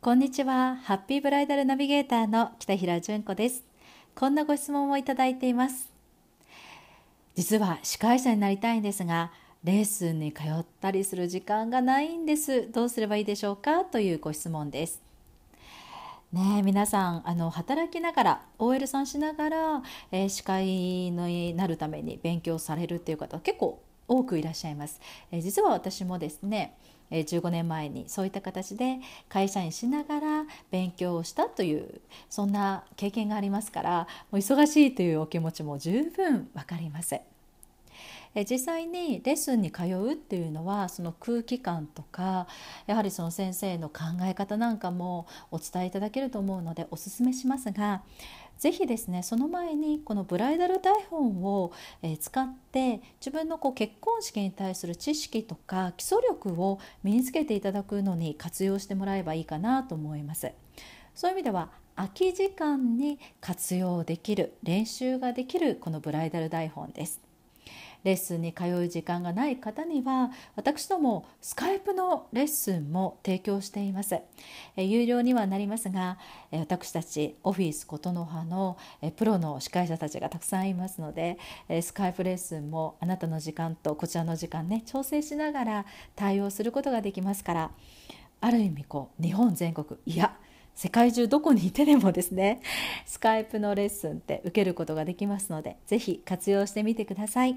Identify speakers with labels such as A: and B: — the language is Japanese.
A: こんにちは。ハッピーブライダルナビゲーターの北平純子です。こんなご質問をいただいています。実は司会者になりたいんですが、レッスンに通ったりする時間がないんです。どうすればいいでしょうかというご質問です。ね、皆さんあの働きながら OL さんしながら、えー、司会になるために勉強されるっていう方結構多くいらっしゃいます。えー、実は私もですね15年前にそういった形で会社員しながら勉強をしたというそんな経験がありますからもう忙しいというお気持ちも十分わかります。え実際にレッスンに通うっていうのはその空気感とかやはりその先生の考え方なんかもお伝えいただけると思うのでおすすめしますが是非ですねその前にこのブライダル台本を、え使って自分のこう結婚式に対する知識とか基礎力を身につけていただくのに活用してもらえばいいかなと思います。そういう意味では空き時間に活用できる練習ができるこのブライダル台本です。レッスンに通う時間がない方には私どもスカイプのレッスンも提供しています有料にはなりますが私たちオフィス琴の葉のプロの司会者たちがたくさんいますのでスカイプレッスンもあなたの時間とこちらの時間ね調整しながら対応することができますからある意味こう日本全国いや世界中どこにいてでもですねスカイプのレッスンって受けることができますので是非活用してみてください。